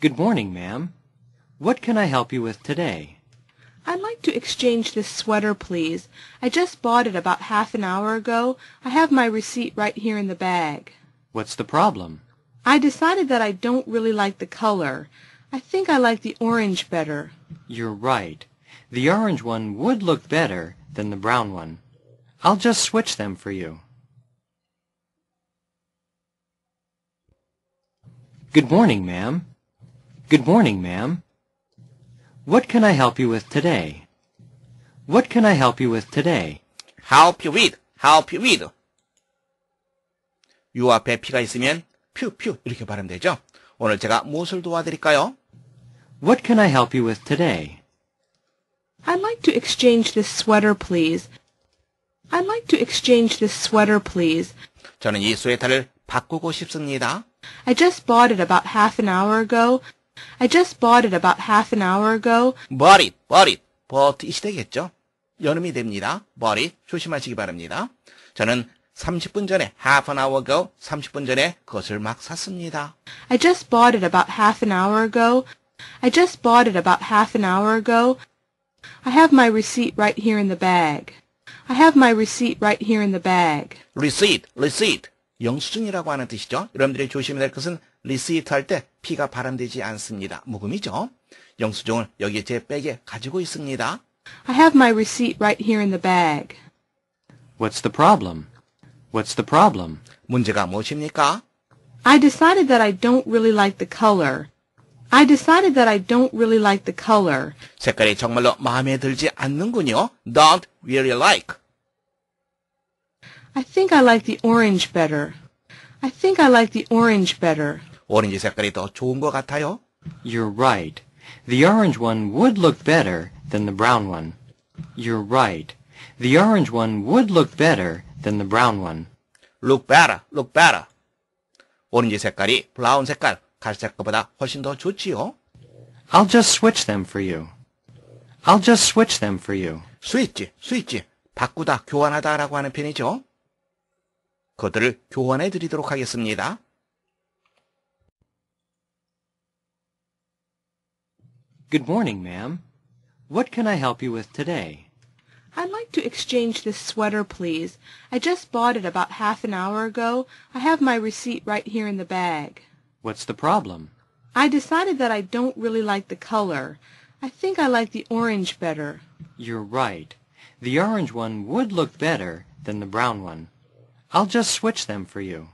Good morning, ma'am. What can I help you with today? I'd like to exchange this sweater, please. I just bought it about half an hour ago. I have my receipt right here in the bag. What's the problem? I decided that I don't really like the color. I think I like the orange better. You're right. The orange one would look better than the brown one. I'll just switch them for you. Good morning, ma'am. Good morning, ma'am. What can I help you with today? What can I help you with today? Help you with. Help you with. 요 앞에 P가 있으면 퓨퓨 이렇게 발음되죠. 오늘 제가 무엇을 도와드릴까요? What can I help you with today? I'd like to exchange this sweater, please. I'd like to exchange this sweater, please. 저는 이 스웨터를 바꾸고 싶습니다. I just bought it about half an hour ago. I just bought it about half an hour ago. Bought it, bought it. bought 이 시대겠죠? 여름이 됩니다. bought it. 조심하시기 바랍니다. 저는 30분 전에 half an hour ago 30분 전에 그것을 막 샀습니다. I just bought it about half an hour ago. I just bought it about half an hour ago. I have my receipt right here in the bag. I have my receipt right here in the bag. receipt, receipt. 영수증이라고 하는 뜻이죠. 여러분들이 조심해야 될 것은 리스윗할 때 피가 발음되지 않습니다. 묵음이죠. 영수증을 여기 제 백에 가지고 있습니다. I have my receipt right here in the bag. What's the problem? What's the problem? 문제가 무엇입니까? I decided that I don't really like the color. I decided that I don't really like the color. 색깔이 정말로 마음에 들지 않는군요. Don't really like. I think I like the orange better. I think I like the orange better. 오렌지 색깔이 더 좋은 것 같아요. You're right. The orange one would look better than the brown one. You're right. The orange one would look better than the brown one. Look better, look better. 오렌지 색깔이 브라운 색깔, 갈색 것보다 훨씬 더 좋지요. I'll just switch them for you. I'll just switch them for you. 스위치, 스위치. 바꾸다, 교환하다라고 하는 편이죠. 그들을 교환해 드리도록 하겠습니다. Good morning, ma'am. What can I help you with today? I'd like to exchange this sweater, please. I just bought it about half an hour ago. I have my receipt right here in the bag. What's the problem? I decided that I don't really like the color. I think I like the orange better. You're right. The orange one would look better than the brown one. I'll just switch them for you.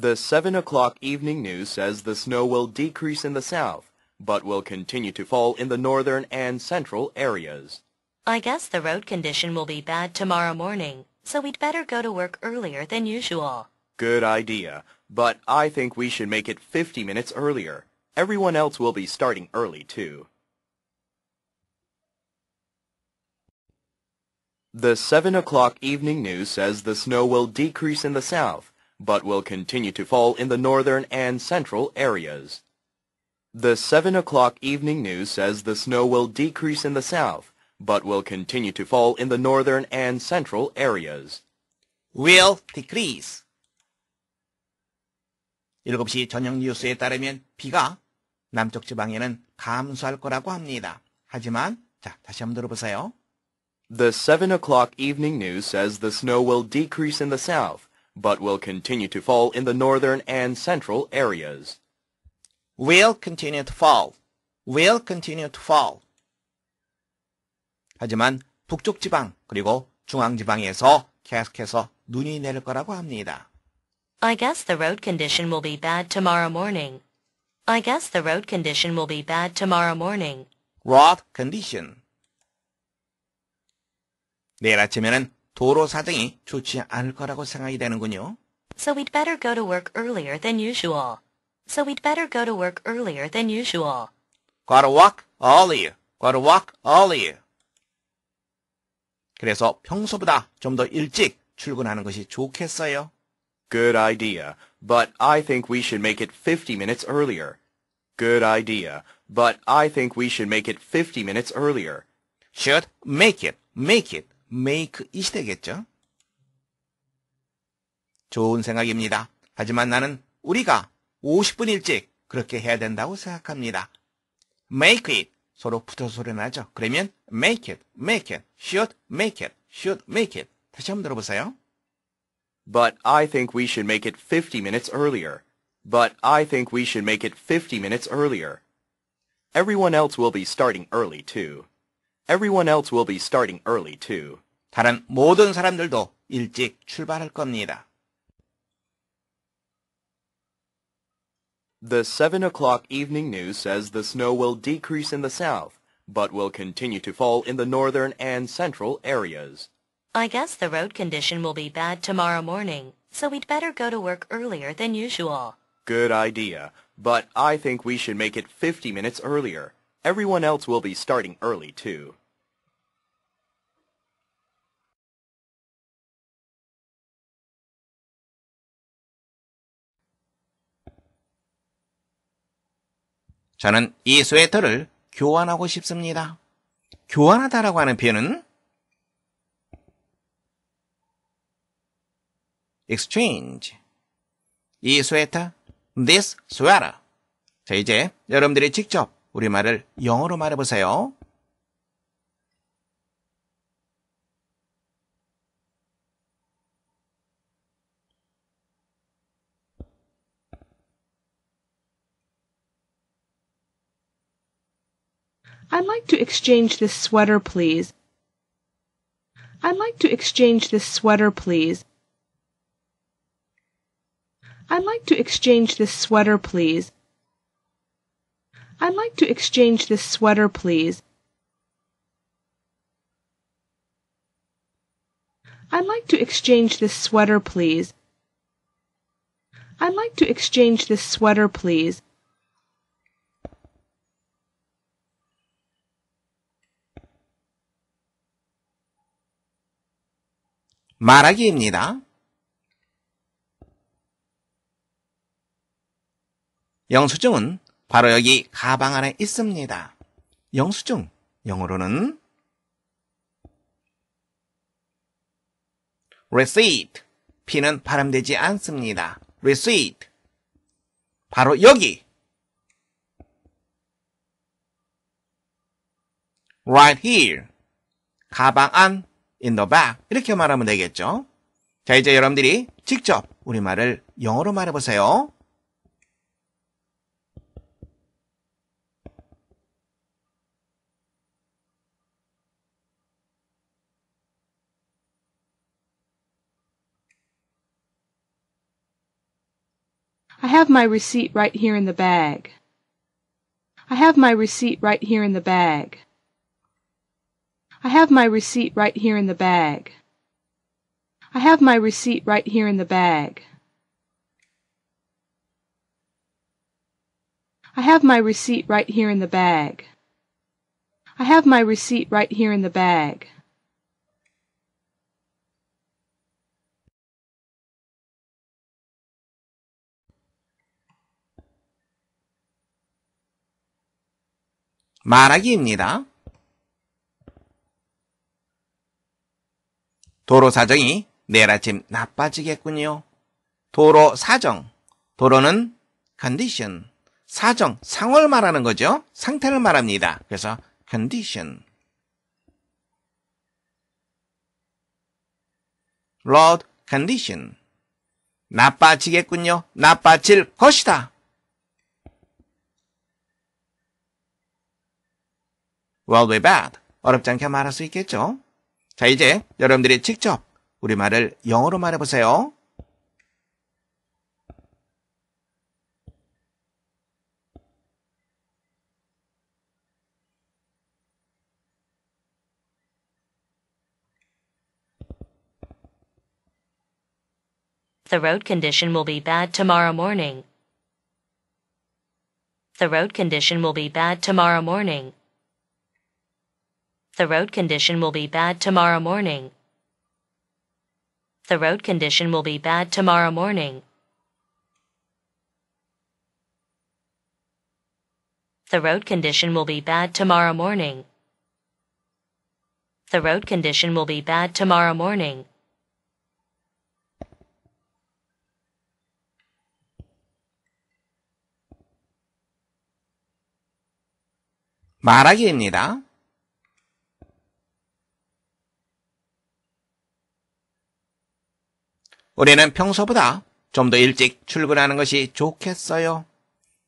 The 7 o'clock evening news says the snow will decrease in the south, but will continue to fall in the northern and central areas. I guess the road condition will be bad tomorrow morning, so we'd better go to work earlier than usual. Good idea, but I think we should make it 50 minutes earlier. Everyone else will be starting early, too. The 7 o'clock evening news says the snow will decrease in the south, but will continue to fall in the northern and central areas. The 7 o'clock evening news says the snow will decrease in the south, but will continue to fall in the northern and central areas. will decrease. 7시 저녁 뉴스에 따르면 비가 남쪽 지방에는 감소할 거라고 합니다. 하지만 자, 다시 한번 들어보세요. The 7 o'clock evening news says the snow will decrease in the south, but will continue to fall in the northern and central areas. Will continue to fall. Will continue to fall. 하지만 북쪽 지방 그리고 중앙 지방에서 계속해서 눈이 내릴 거라고 합니다. I guess the road condition will be bad tomorrow morning. I guess the road condition will be bad tomorrow morning. Road condition. 내일 아침에는 도로 사정이 좋지 않을 거라고 생각이 되는군요. So we'd better go to work earlier than usual. So we'd better go to work earlier than usual. Gotta walk earlier. Gotta walk earlier. 그래서 평소보다 좀 더 일찍 출근하는 것이 좋겠어요. Good idea, but I think we should make it 50 minutes earlier. Good idea, but I think we should make it 50 minutes earlier. Should make it, make it. make i t 되겠죠. 좋은 생각입니다. 하지만 나는 우리가 50분 일찍 그렇게 해야 된다고 생각합니다. make it 서로 붙어서 소리나죠. 그러면 make it, make it, should make it, should make it. 다시 한번 들어보세요. But I think we should make it 50 minutes earlier. But I think we should make it 50 minutes earlier. Everyone else will be starting early too. Everyone else will be starting early too. 다른 모든 사람들도 일찍 출발할 겁니다. The 7 o'clock evening news says the snow will decrease in the south, but will continue to fall in the northern and central areas. I guess the road condition will be bad tomorrow morning, so we'd better go to work earlier than usual. Good idea, but I think we should make it 50 minutes earlier. Everyone else will be starting early, too. 저는 이 스웨터를 교환하고 싶습니다. 교환하다라고 하는 표현은 exchange. 이 스웨터, this sweater. 자, 이제 여러분들이 직접 우리말을 영어로 말해보세요. I'd like to exchange this sweater, please. I'd like to exchange this sweater, please. I'd like to exchange this sweater, please. I'd like to exchange this sweater, please. I'd like to exchange this sweater, please. I'd like to exchange this sweater, please. 말하기입니다. 영수증은 바로 여기 가방 안에 있습니다. 영수증, 영어로는 receipt, P는 발음되지 않습니다. receipt, 바로 여기 right here, 가방 안 in the back. 이렇게 말하면 되겠죠. 자, 이제 여러분들이 직접 우리말을 영어로 말해보세요. I have my receipt right here in the bag. I have my receipt right here in the bag. I have my receipt right here in the bag. I have my receipt right here in the bag. I have my receipt right here in the bag. I have my receipt right here in the bag. 말하기입니다. 도로 사정이 내일 아침 나빠지겠군요. 도로 사정. 도로는 condition. 사정, 상을 말하는 거죠. 상태를 말합니다. 그래서 condition. road condition. 나빠지겠군요. 나빠질 것이다. will b bad. 어렵지 않게 말할 수 있겠죠. 자, 이제 여러분들이 직접 우리말을 영어로 말해보세요. The road condition will be bad tomorrow morning. The road condition will be bad tomorrow morning. The road condition will be bad tomorrow morning. The road condition will be bad tomorrow morning. The road condition will be bad tomorrow morning. The road condition will be bad tomorrow morning. 말하기입니다. 우리는 평소보다 좀 더 일찍 출근하는 것이 좋겠어요.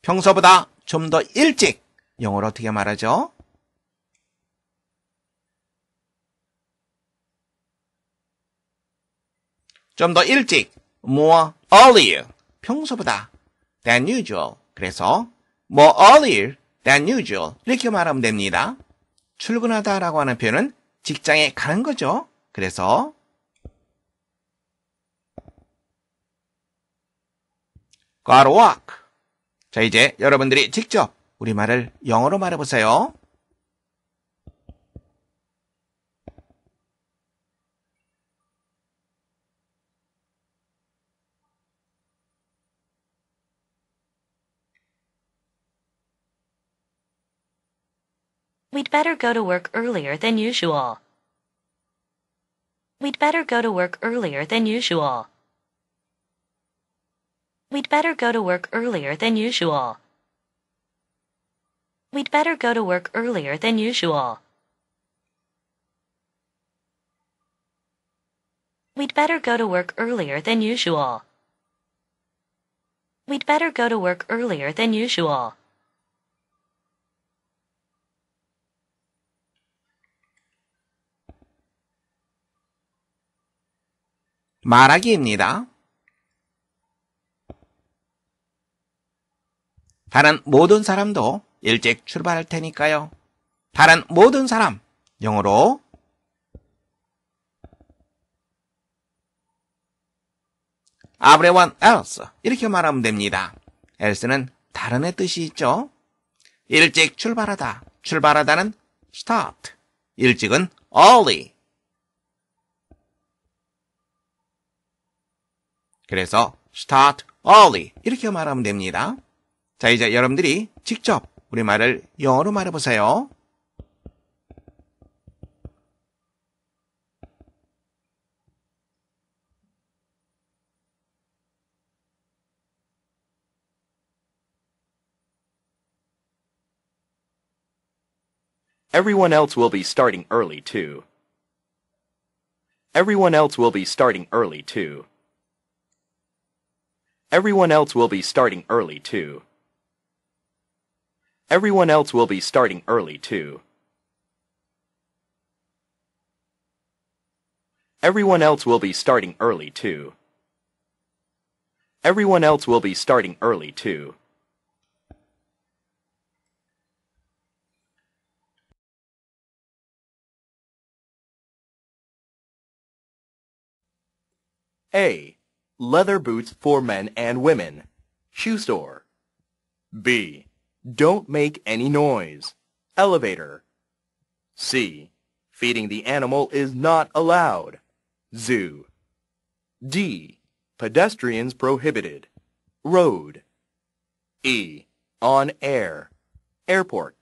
평소보다 좀 더 일찍 영어로 어떻게 말하죠? 좀 더 일찍 more earlier 평소보다 than usual 그래서 more earlier than usual 이렇게 말하면 됩니다. 출근하다라고 하는 표현은 직장에 가는 거죠. 그래서 Got 자, 이제 여러분들이 직접 우리말을 영어로 말해보세요. We'd better go to work earlier than usual. We'd better go to work earlier than usual. We'd better go to work earlier than usual. We'd better go to work earlier than usual. We'd better go to work earlier than usual. We'd better go to work earlier than usual. 말하기입니다. 다른 모든 사람도 일찍 출발할 테니까요. 다른 모든 사람, 영어로 everyone else 이렇게 말하면 됩니다. else는 다른의 뜻이 있죠. 일찍 출발하다, 출발하다는 start, 일찍은 early. 그래서 start early 이렇게 말하면 됩니다. 자, 이제 여러분들이 직접 영어로 Everyone else will be starting early too. Everyone else will be starting early too. Everyone else will be starting early too. Everyone else will be starting early too. Everyone else will be starting early too. Everyone else will be starting early too. A. Leather boots for men and women. Shoe store. B. Don't make any noise. Elevator. C. Feeding the animal is not allowed. Zoo. D. Pedestrians prohibited. Road. E. On air. Airport.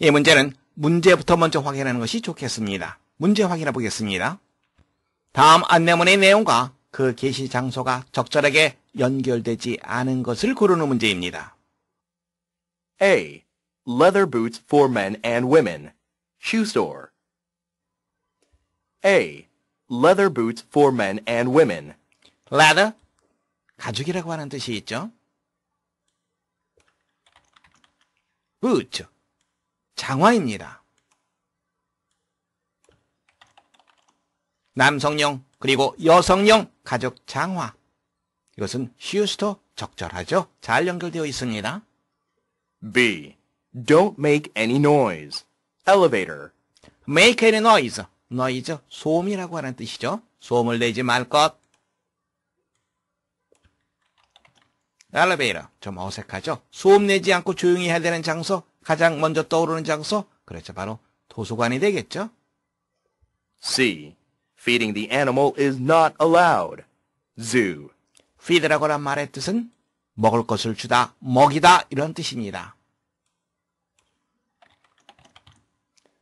예, 문제는 문제부터 먼저 확인하는 것이 좋겠습니다. 문제 확인해 보겠습니다. 다음 안내문의 내용과 그 게시 장소가 적절하게 연결되지 않은 것을 고르는 문제입니다. A. Leather boots for men and women. Shoe store. A. Leather boots for men and women. leather 가죽이라고 하는 뜻이 있죠. boot 장화입니다. 남성용 그리고 여성용 가죽 장화. 이것은 휴스도 적절하죠. 잘 연결되어 있습니다. B. Don't make any noise. Elevator. Make any noise. noise. 소음이라고 하는 뜻이죠. 소음을 내지 말 것. elevator. 좀 어색하죠. 소음 내지 않고 조용히 해야 되는 장소. 가장 먼저 떠오르는 장소? 그렇죠. 바로 도서관이 되겠죠. C. Feeding the animal is not allowed. Zoo. feed라고 란 말의 뜻은 먹을 것을 주다, 먹이다 이런 뜻입니다.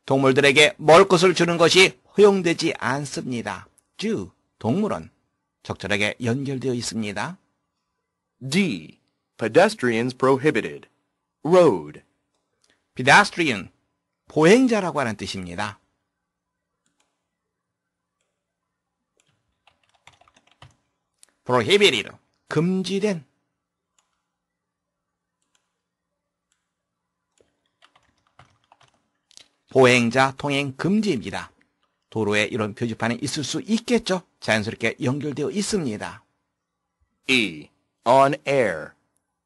동물들에게 먹을 것을 주는 것이 허용되지 않습니다. 주, 동물은 적절하게 연결되어 있습니다. D. Pedestrians prohibited. Road. pedestrian, 보행자라고 하는 뜻입니다. 프로 o h 리 b 금지된 보행자 통행 금지입니다. 도로에 이런 표지판이 있을 수 있겠죠? 자연스럽게 연결되어 있습니다. E. On air.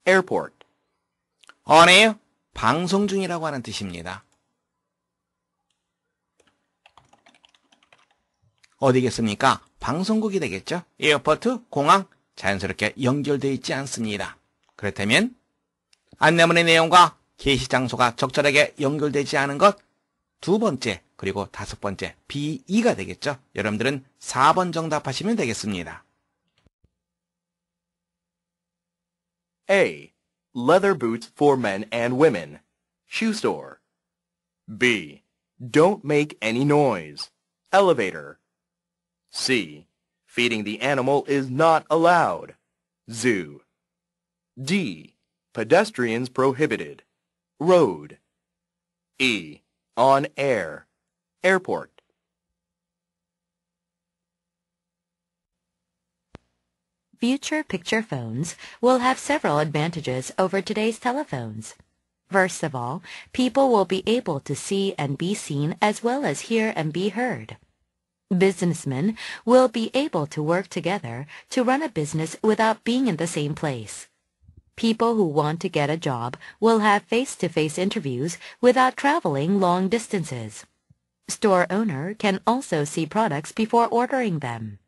Airport. On air. 방송 중이라고 하는 뜻입니다. 어디겠습니까? 방송국이 되겠죠? 에어포트, 공항, 자연스럽게 연결되어 있지 않습니다. 그렇다면 안내문의 내용과 게시 장소가 적절하게 연결되지 않은 것 두 번째 그리고 다섯 번째 B2가 되겠죠. 여러분들은 4번 정답하시면 되겠습니다. A. Leather boots for men and women. Shoe store. B. Don't make any noise. Elevator. C. Feeding the animal is not allowed. Zoo. D. Pedestrians prohibited. Road. E. On air. Airport. Future picture phones will have several advantages over today's telephones. First of all, people will be able to see and be seen as well as hear and be heard. Businessmen will be able to work together to run a business without being in the same place. People who want to get a job will have face-to-face -face interviews without traveling long distances. Store owner can also see products before ordering them.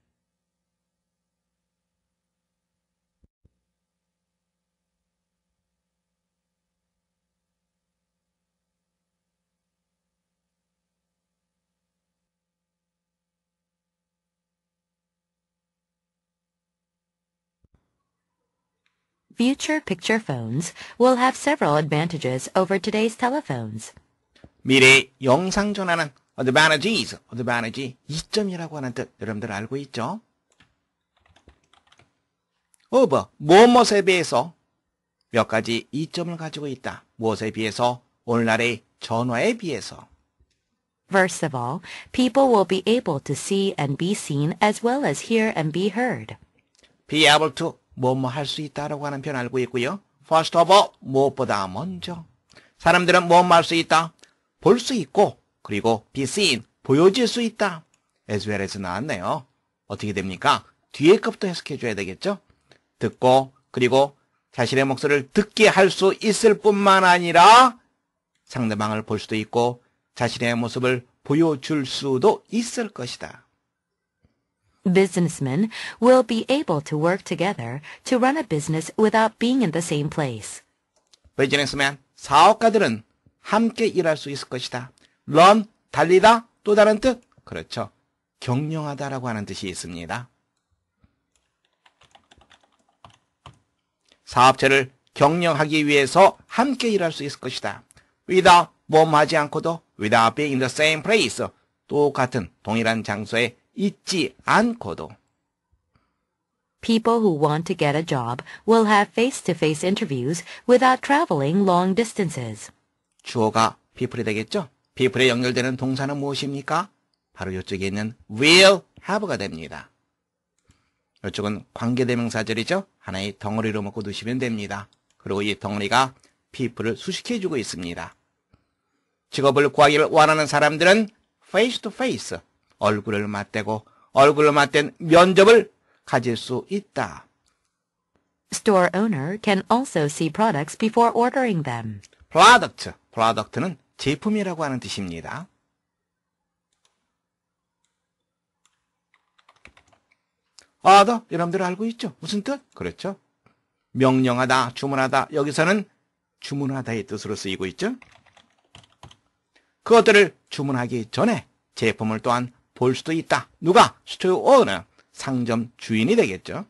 Future picture phones will have several advantages over today's telephones. 미래의 영상 전화는 advantages, advantage 이점이라고 하는 뜻 여러분들 알고 있죠? over 무엇에 비해서 몇 가지 이점을 가지고 있다. 무엇에 비해서 오늘날의 전화에 비해서. First of all, people will be able to see and be seen as well as hear and be heard. be able to 뭐뭐 할 수 있다라고 하는 표현 알고 있고요. First of all, 무엇보다 먼저. 사람들은 뭐뭐 할 수 있다? 볼 수 있고, 그리고 be seen, 보여질 수 있다. as well as 나왔네요. 어떻게 됩니까? 뒤에 것부터 해석해줘야 되겠죠? 듣고, 그리고 자신의 목소리를 듣게 할 수 있을 뿐만 아니라 상대방을 볼 수도 있고 자신의 모습을 보여줄 수도 있을 것이다. Businessmen will be able to work together to run a business without being in the same place. 비즈니스맨, 사업가들은 함께 일할 수 있을 것이다. run, 달리다, 또 다른 뜻? 그렇죠. 경영하다라고 하는 뜻이 있습니다. 사업체를 경영하기 위해서 함께 일할 수 있을 것이다. without, 뭐뭐하지 않고도 without being in the same place. 똑같은 동일한 장소에 있지 않고도 People who want to get a job will have face-to-face interviews without traveling long distances. 주어가 people이 되겠죠? people에 연결되는 동사는 무엇입니까? 바로 이쪽에 있는 will have가 됩니다. 이쪽은 관계대명사절이죠? 하나의 덩어리로 먹고 두시면 됩니다. 그리고 이 덩어리가 people을 수식해주고 있습니다. 직업을 구하기를 원하는 사람들은 face-to-face, face, 얼굴을 맞대고 얼굴을 맞댄 면접을 가질 수 있다. Store owner can also see products before ordering them. product, product는 제품이라고 하는 뜻입니다. o r 여러분들 알고 있죠? 무슨 뜻? 그렇죠. 명령하다, 주문하다, 여기서는 주문하다의 뜻으로 쓰이고 있죠. 그것들을 주문하기 전에 제품을 또한 볼 수도 있다. 누가? 스튜어는 상점 주인이 되겠죠.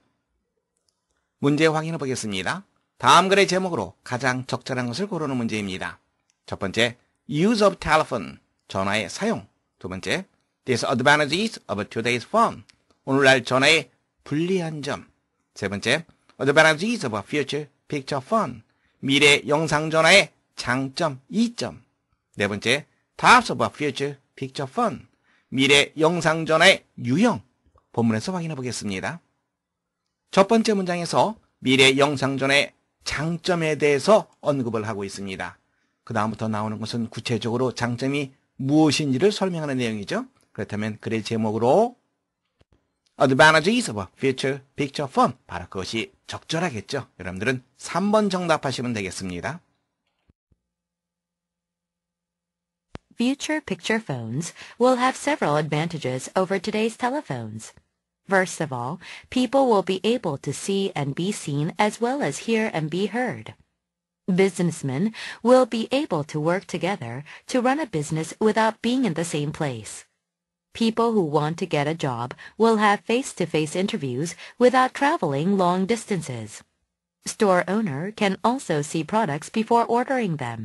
문제 확인해 보겠습니다. 다음 글의 제목으로 가장 적절한 것을 고르는 문제입니다. 첫 번째, use of telephone, 전화의 사용. 두 번째, disadvantages of today's phone, 오늘날 전화의 불리한 점. 세 번째, advantages of future picture phone, 미래 영상 전화의 장점, 2점네 번째, tops of future picture phone, 미래 영상전화의 유형 본문에서 확인해 보겠습니다. 첫 번째 문장에서 미래 영상전의 장점에 대해서 언급을 하고 있습니다. 그 다음부터 나오는 것은 구체적으로 장점이 무엇인지를 설명하는 내용이죠. 그렇다면 글의 제목으로 Advantages of Future Picture f h o n e 바로 그것이 적절하겠죠. 여러분들은 3번 정답하시면 되겠습니다. Future picture phones will have several advantages over today's telephones. First of all, people will be able to see and be seen as well as hear and be heard. Businessmen will be able to work together to run a business without being in the same place. People who want to get a job will have face-to-face -face interviews without traveling long distances. Store owner can also see products before ordering them.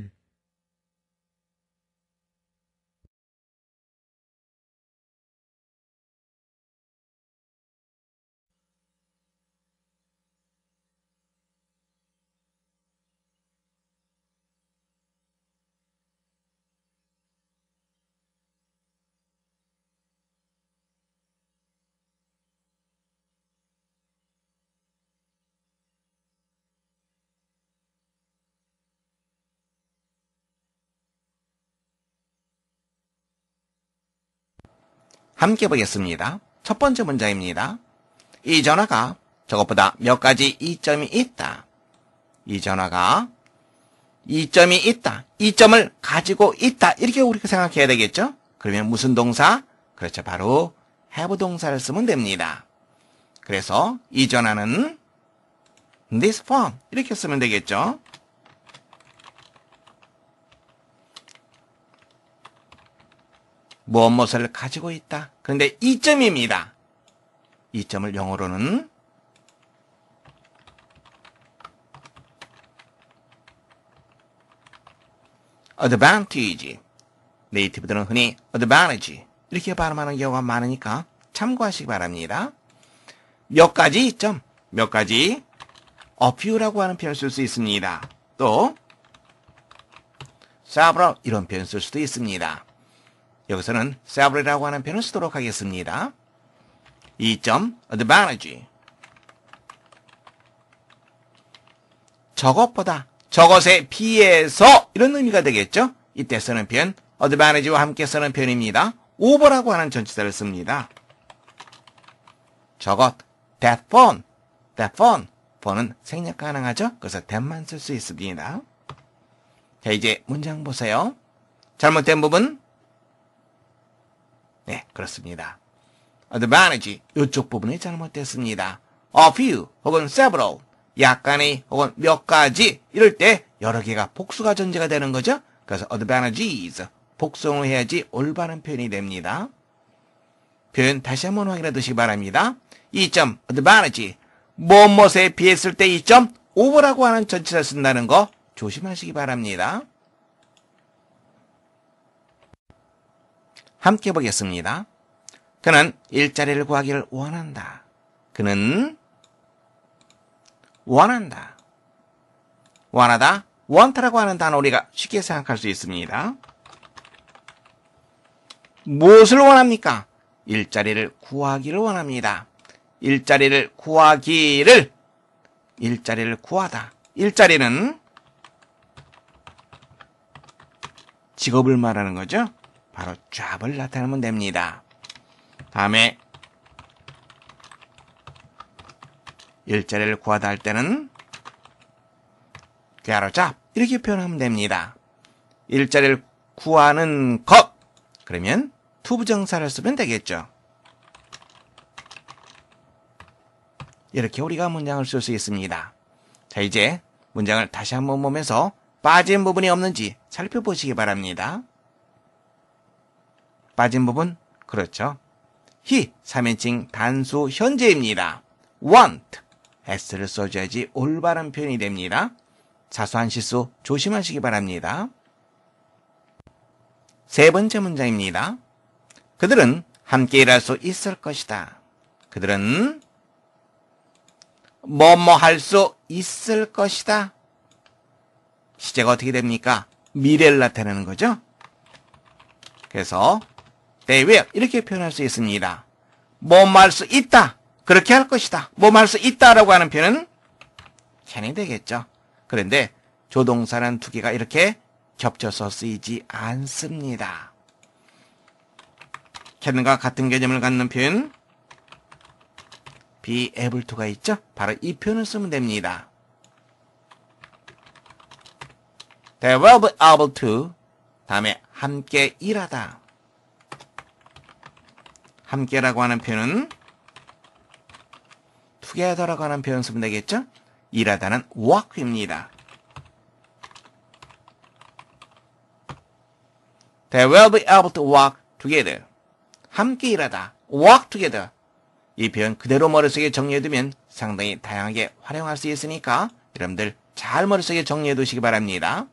함께 보겠습니다. 첫 번째 문장입니다. 이 전화가 저것보다 몇 가지 이점이 있다. 이 전화가 이점이 있다. 이점을 가지고 있다. 이렇게 우리가 생각해야 되겠죠? 그러면 무슨 동사? 그렇죠. 바로 have 동사를 쓰면 됩니다. 그래서 이 전화는 this phone 이렇게 쓰면 되겠죠? 무엇무엇을 가지고 있다. 그런데 이점입니다. 이점을 영어로는 advantage. 네이티브들은 흔히 advantage 이렇게 발음하는 경우가 많으니까 참고하시기 바랍니다. 몇 가지 이점, 몇 가지 a few라고 하는 표현 쓸 수 있습니다. 또 several 이런 표현 쓸 수도 있습니다. 여기서는 several이라고 하는 표현을 쓰도록 하겠습니다. 2점 advantage 저것보다 저것에 비해서 이런 의미가 되겠죠. 이때 쓰는 표현 advantage와 함께 쓰는 표현입니다. over라고 하는 전치사를 씁니다. 저것 that phone that phone phone은 생략 가능하죠. 그래서 that만 쓸 수 있습니다. 자 이제 문장 보세요. 잘못된 부분 네, 그렇습니다. advantage, 어, 이쪽 부분이 잘못됐습니다. a few 혹은 several, 약간의 혹은 몇 가지 이럴 때 여러 개가 복수가 전제가 되는 거죠. 그래서 advantages, 어, 복성을 해야지 올바른 표현이 됩니다. 표현 다시 한번 확인해 두시기 바랍니다. 2점 advantage, 어, 무엇에 비했을 때 2점 오버라고 하는 전체를 쓴다는 거 조심하시기 바랍니다. 함께 보겠습니다. 그는 일자리를 구하기를 원한다. 그는 원한다. 원하다, 원타라고 하는 단어 우리가 쉽게 생각할 수 있습니다. 무엇을 원합니까? 일자리를 구하기를 원합니다. 일자리를 구하기를 일자리를 구하다. 일자리는 직업을 말하는 거죠. 바로 좌을 나타내면 됩니다. 다음에 일자리를 구하다 할 때는 괄호 잡 이렇게 표현하면 됩니다. 일자리를 구하는 것 그러면 투부정사를 쓰면 되겠죠. 이렇게 우리가 문장을 쓸 수 있습니다. 자 이제 문장을 다시 한번 보면서 빠진 부분이 없는지 살펴보시기 바랍니다. 빠진 부분 그렇죠. 히 3인칭 단수 현재입니다. want s를 써줘야지 올바른 표현이 됩니다. 자수한 실수 조심하시기 바랍니다. 세 번째 문장입니다. 그들은 함께 일할 수 있을 것이다. 그들은 뭐 뭐 할 수 있을 것이다. 시제가 어떻게 됩니까? 미래를 나타내는 거죠. 그래서 대외 이렇게 표현할 수 있습니다. 몸말수 있다. 그렇게 할 것이다. 몸말수 있다라고 하는 표현은 can이 되겠죠. 그런데 조동사는 두 개가 이렇게 겹쳐서 쓰이지 않습니다. can과 같은 개념을 갖는 표현 be able to가 있죠. 바로 이 표현을 쓰면 됩니다. They will be able to 다음에 함께 일하다. 함께라고 하는 표현은 together라고 하는 표현 쓰면 되겠죠? 일하다는 work입니다. They will be able to work together. 함께 일하다. work together. 이 표현 그대로 머릿속에 정리해두면 상당히 다양하게 활용할 수 있으니까 여러분들 잘 머릿속에 정리해두시기 바랍니다.